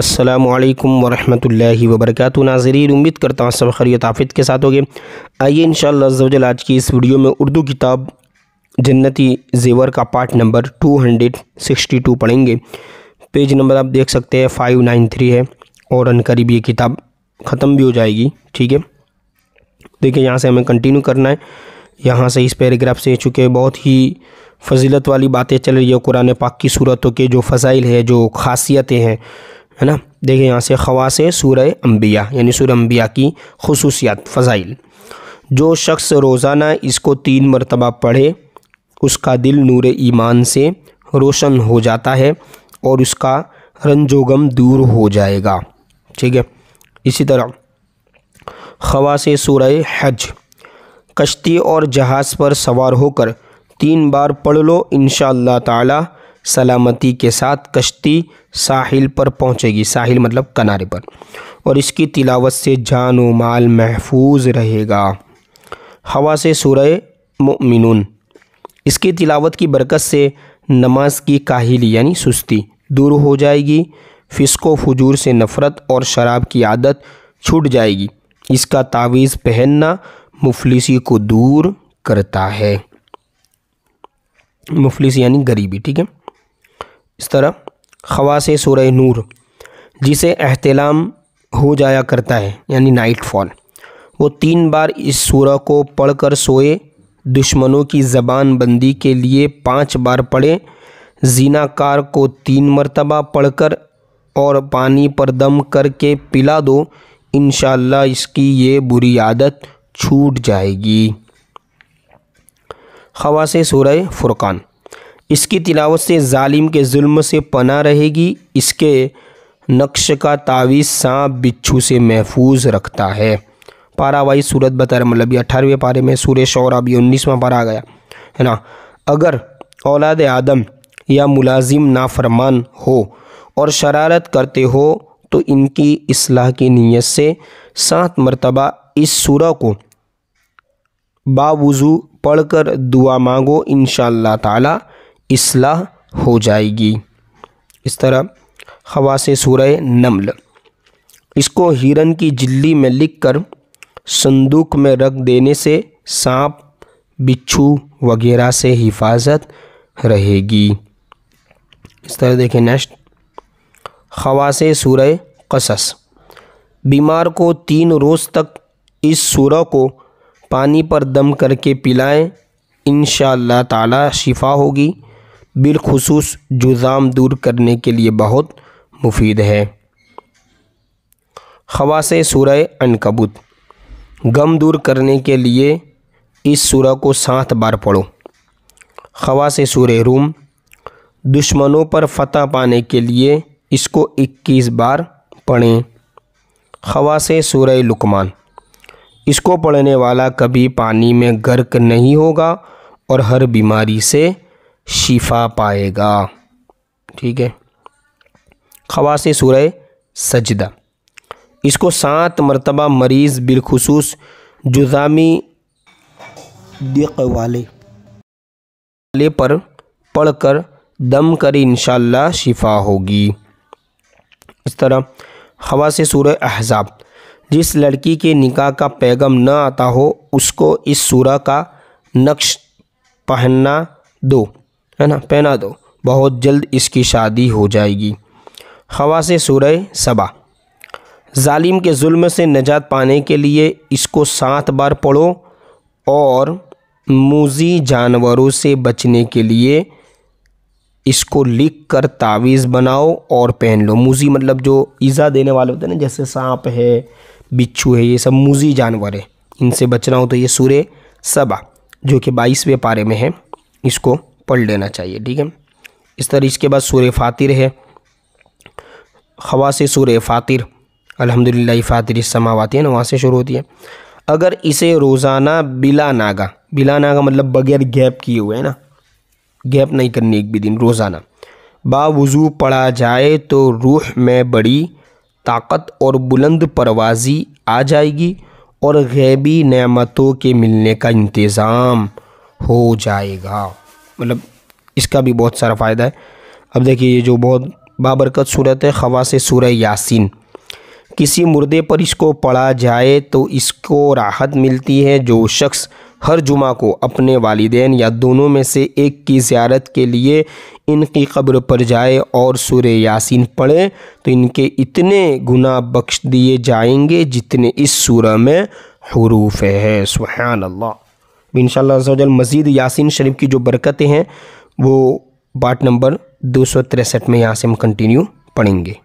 असलकम वरहमल वबरक नाजरीन उम्मीद करता हूँ सब खरीत आफियत के साथ होंगे आइए इन शजल आज की इस वीडियो में उर्दू किताब जन्नती जेवर का पार्ट नंबर 262 पढ़ेंगे पेज नंबर आप देख सकते हैं 593 है और अनकरीब ये किताब ख़त्म भी हो जाएगी ठीक है देखिए यहाँ से हमें कंटिन्यू करना है यहाँ से इस पैराग्राफ से चूँकि बहुत ही फजीलत वाली बातें चल रही है कुरान पाक की सूरतों के जो फ़ज़ाइल है जो खासियतें हैं है ना देखिए यहाँ से खवास सूर अम्बिया यानी सूर अम्बिया की खसूसियात फ़ज़ाइल जो शख्स रोज़ाना इसको तीन मरतबा पढ़े उसका दिल नूर ईमान से रोशन हो जाता है और उसका रंजोगम दूर हो जाएगा ठीक है इसी तरह खवास सूर हज कश्ती और जहाज़ पर सवार होकर तीन बार पढ़ लो इन ताला सलामती के साथ कश्ती साहिल पर पहुंचेगी साहिल मतलब किनारे पर और इसकी तिलावत से जान व माल महफूज रहेगा हवा से सूरह मुमिनून इसकी तिलावत की बरकत से नमाज की काहिली यानी सुस्ती दूर हो जाएगी फिसको फजूर से नफ़रत और शराब की आदत छूट जाएगी इसका तावीज़ पहनना मुफलिसी को दूर करता है मुफलिस यानी गरीबी ठीक है इस तरह खवास सूर नूर जिसे अहतलाम हो जाया करता है यानी नाइट फॉल वो तीन बार इस सूरह को पढ़कर सोए दुश्मनों की ज़बान बंदी के लिए पांच बार पढ़े जीनाकार को तीन मरतबा पढ़कर और पानी पर दम करके पिला दो इन इसकी ये बुरी आदत छूट जाएगी खवास सूरह फुरकान इसकी तिलावत से ालिम के जुल्म से पना रहेगी इसके नक्श का तावीज़ सांप बिच्छू से महफूज रखता है पारावाई सूरत बतर मतलब ये अठारहवें पारे में सूर शौर अब उन्नीसवा पारा आ गया है ना अगर औलाद आदम या मुलाजिम नाफरमान हो और शरारत करते हो तो इनकी असलाह की नीयत से सात मरतबा इस सूरह को बावज़ू पढ़कर दुआ मांगो इन ताला इसलाह हो जाएगी इस तरह खवास सूरह नमल इसको हिरन की जिल्ली में लिखकर संदूक में रख देने से सांप बिच्छू वगैरह से हिफाजत रहेगी इस तरह देखें नेक्स्ट खवास सूरह कसस बीमार को तीन रोज़ तक इस सूरह को पानी पर दम करके पिलाएं इन ताला शिफा होगी बिलखसूस जुज़ाम दूर करने के लिए बहुत मुफीद है खवास सूरह अनकबूत गम दूर करने के लिए इस सुरह को सात बार पढ़ो खवास सुर रूम दुश्मनों पर फतह पाने के लिए इसको इक्कीस बार पढ़ें खवास सूर लुकमान इसको पढ़ने वाला कभी पानी में गर्क नहीं होगा और हर बीमारी से शिफा पाएगा ठीक है खवास सुरह सजदा इसको सात मरतबा मरीज़ बिलखसूस जुजामी दिक वाले वाले पर पढ़ कर दम कर इनशा शिफा होगी इस तरह हवा से सूर्य अहजाब जिस लड़की के निकाह का पैगम ना आता हो उसको इस सूरह का नक्श पहनना दो है ना पहना दो बहुत जल्द इसकी शादी हो जाएगी खवा से सूरह सबा जालिम के जुल्म से नजात पाने के लिए इसको सात बार पढ़ो और मूजी जानवरों से बचने के लिए इसको लिख कर तावीज़ बनाओ और पहन लो मूजी मतलब जो ईज़ा देने वाले होते हैं ना जैसे सांप है बिच्छू है ये सब मूजी जानवर है इनसे बचना हो तो ये सूर्य सबा जो कि बाईसवें पारे में है इसको पढ़ लेना चाहिए ठीक है इस तरह इसके बाद सूर्य फ़ातिर है हवा से सूर्य फ़ातिर अलहमदिल्ला फ़ातिर समावाती है ना वहाँ से शुरू होती है अगर इसे रोज़ाना बिला नागा बिला नागा मतलब बगैर गैप किए हुए है ना गैप नहीं करनी एक भी दिन रोज़ाना बावजू पढ़ा जाए तो रूह में बड़ी ताकत और बुलंद परवाजी आ जाएगी और गैबी नमतों के मिलने का इंतज़ाम हो जाएगा मतलब इसका भी बहुत सारा फ़ायदा है अब देखिए ये जो बहुत बाबरकत सूरत है खवास सूर यासिन किसी मुर्दे पर इसको पढ़ा जाए तो इसको राहत मिलती है जो शख्स हर जुमा को अपने वालदेन या दोनों में से एक की ज्यारत के लिए इनकी कब्र पर जाए और सुर यासिन पढ़े तो इनके इतने गुना बख्श दिए जाएंगे जितने इस सूर में हरूफ है सुहान अल्लाह इन मज़ीद यासिन शरीफ की जो बरकतें हैं वो पार्ट नंबर दो सौ तिरसठ में यहाँ से हम कंटिन्यू पढ़ेंगे